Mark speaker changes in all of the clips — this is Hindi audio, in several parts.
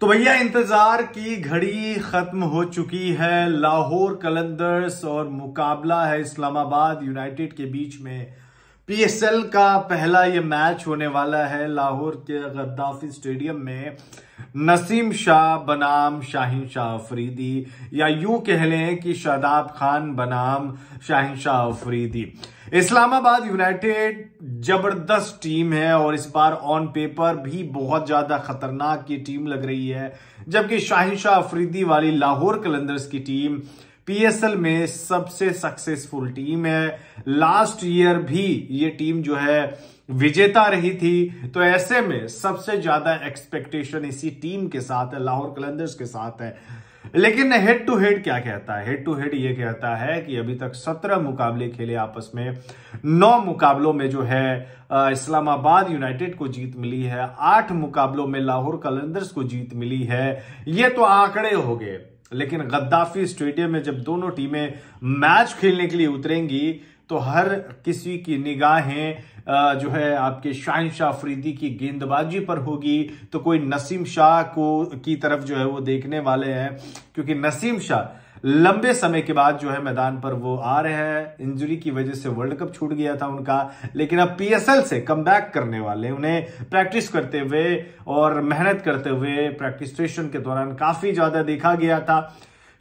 Speaker 1: तो भैया इंतजार की घड़ी खत्म हो चुकी है लाहौर कलंदर्स और मुकाबला है इस्लामाबाद यूनाइटेड के बीच में पीएसएल का पहला ये मैच होने वाला है लाहौर के गद्दाफी स्टेडियम में नसीम शाह बनाम शाहिन शाह अफरीदी या यूं कह लें कि शादाब खान बनाम शाहिन शाह अफरीदी इस्लामाबाद यूनाइटेड जबरदस्त टीम है और इस बार ऑन पेपर भी बहुत ज्यादा खतरनाक की टीम लग रही है जबकि शाहिन शाह अफरीदी वाली लाहौर कलंदर्स की टीम पीएसएल में सबसे सक्सेसफुल टीम है लास्ट ईयर भी ये टीम जो है विजेता रही थी तो ऐसे में सबसे ज्यादा एक्सपेक्टेशन इसी टीम के साथ है लाहौर कलंदर्स के साथ है लेकिन हेड टू हेड क्या कहता है हेड टू हेड ये कहता है कि अभी तक सत्रह मुकाबले खेले आपस में नौ मुकाबलों में जो है इस्लामाबाद यूनाइटेड को जीत मिली है आठ मुकाबलों में लाहौर कलंदर्स को जीत मिली है ये तो आंकड़े हो गए लेकिन गद्दाफी स्टेडियम में जब दोनों टीमें मैच खेलने के लिए उतरेंगी तो हर किसी की निगाहें जो है आपके शाहिन शाह फरीदी की गेंदबाजी पर होगी तो कोई नसीम शाह को की तरफ जो है वो देखने वाले हैं क्योंकि नसीम शाह लंबे समय के बाद जो है मैदान पर वो आ रहे हैं इंजरी की वजह से वर्ल्ड कप छूट गया था उनका लेकिन अब पीएसएल से कम करने वाले उन्हें प्रैक्टिस करते हुए और मेहनत करते हुए प्रैक्टिस सेशन के दौरान काफी ज्यादा देखा गया था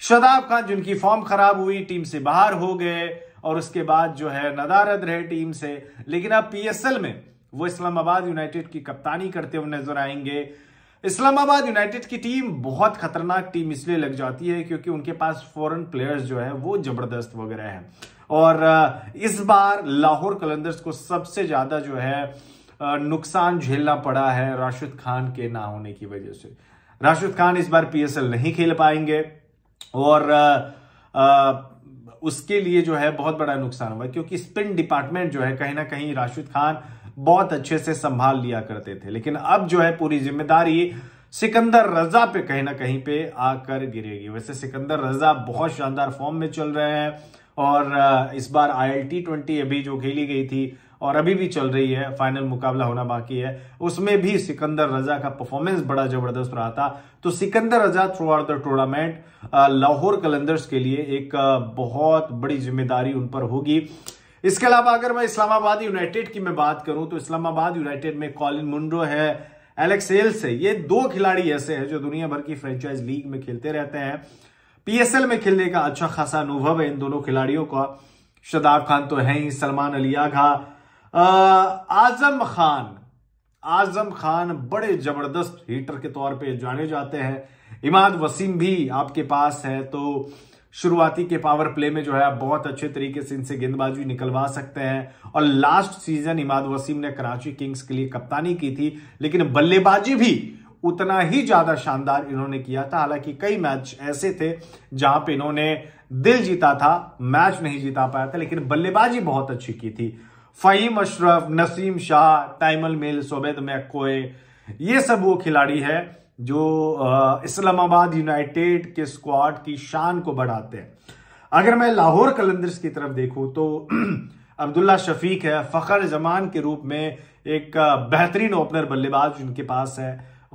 Speaker 1: शदाब खान जिनकी फॉर्म खराब हुई टीम से बाहर हो गए और उसके बाद जो है नदारद रहे टीम से लेकिन अब पीएसएल में वो इस्लामाबाद यूनाइटेड की कप्तानी करते हुए नजर आएंगे इस्लामाबाद यूनाइटेड की टीम बहुत खतरनाक टीम इसलिए लग जाती है क्योंकि उनके पास फॉरेन प्लेयर्स जो है वो जबरदस्त वगैरह है और इस बार लाहौर कलंदर्स को सबसे ज्यादा जो है नुकसान झेलना पड़ा है राशिद खान के ना होने की वजह से राशिद खान इस बार पीएसएल नहीं खेल पाएंगे और उसके लिए जो है बहुत बड़ा नुकसान हुआ क्योंकि स्पिन डिपार्टमेंट जो है कहीं ना कहीं राशिद खान बहुत अच्छे से संभाल लिया करते थे लेकिन अब जो है पूरी जिम्मेदारी सिकंदर रजा पे कहीं ना कहीं पे आकर गिरेगी वैसे सिकंदर रजा बहुत शानदार फॉर्म में चल रहे हैं और इस बार आई एल टी ट्वेंटी अभी जो खेली गई थी और अभी भी चल रही है फाइनल मुकाबला होना बाकी है उसमें भी सिकंदर रजा का परफॉर्मेंस बड़ा जबरदस्त रहा था तो Sikandar Raza throughout the tournament Lahore Qalandars के लिए एक बहुत बड़ी जिम्मेदारी उन पर होगी इसके अलावा अगर मैं इस्लामाबाद यूनाइटेड की मैं बात करूं तो इस्लामाबाद यूनाइटेड में कॉलिन मुंड्रो है एलेक्स एल्स है ये दो खिलाड़ी ऐसे हैं जो दुनिया भर की फ्रेंचाइज लीग में खेलते रहते हैं पीएसएल में खेलने का अच्छा खासा अनुभव है इन दोनों खिलाड़ियों का शदाब खान तो है ही सलमान अली आघा आजम खान आजम खान बड़े जबरदस्त हीटर के तौर पे जाने जाते हैं इमाद वसीम भी आपके पास है तो शुरुआती के पावर प्ले में जो है आप बहुत अच्छे तरीके से इनसे गेंदबाजी निकलवा सकते हैं और लास्ट सीजन इमाद वसीम ने कराची किंग्स के लिए कप्तानी की थी लेकिन बल्लेबाजी भी उतना ही ज्यादा शानदार इन्होंने किया था हालांकि कई मैच ऐसे थे जहां पे इन्होंने दिल जीता था मैच नहीं जीता पाया था लेकिन बल्लेबाजी बहुत अच्छी की थी Faheem Ashraf Naseem Shah Tymal Mills Obed McCoy ये सब वो खिलाड़ी है जो इस्लामाबाद यूनाइटेड के स्क्वाड की शान को बढ़ाते हैं अगर मैं लाहौर कलंदर्स की तरफ देखूं तो अब्दुल्ला शफीक है फ़खर जमान के रूप में एक बेहतरीन ओपनर बल्लेबाज उनके पास है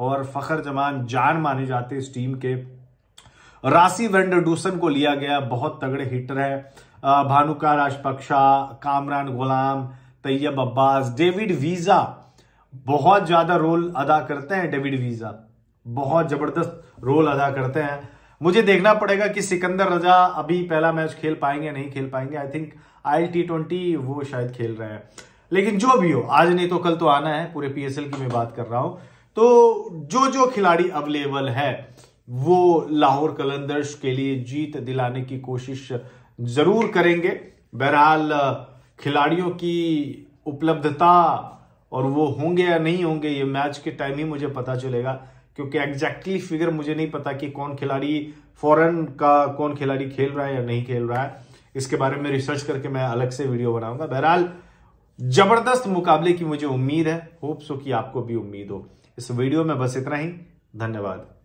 Speaker 1: और फ़खर जमान जान माने जाते इस टीम के राशि वेंडरडूसन को लिया गया बहुत तगड़े हिटर है भानुका राजपक्षा कामरान गुलाम तैयब अब्बास डेविड वीज़ा बहुत ज्यादा रोल अदा करते हैं डेविड वीजा बहुत जबरदस्त रोल अदा करते हैं मुझे देखना पड़ेगा कि सिकंदर रजा अभी पहला मैच खेल पाएंगे नहीं खेल पाएंगे I think I T twenty वो शायद खेल रहे हैं लेकिन जो भी हो आज नहीं तो कल तो आना है पूरे पीएसएल की मैं बात कर रहा हूं तो जो जो खिलाड़ी अवेलेबल है वो लाहौर कलंदर्स के लिए जीत दिलाने की कोशिश जरूर करेंगे बहरहाल खिलाड़ियों की उपलब्धता और वो होंगे या नहीं होंगे ये मैच के टाइम ही मुझे पता चलेगा क्योंकि एग्जैक्टली फिगर मुझे नहीं पता कि कौन खिलाड़ी फॉरेन का कौन खिलाड़ी खेल रहा है या नहीं खेल रहा है इसके बारे में रिसर्च करके मैं अलग से वीडियो बनाऊंगा बहरहाल जबरदस्त मुकाबले की मुझे उम्मीद है होप सो कि आपको भी उम्मीद हो इस वीडियो में बस इतना ही धन्यवाद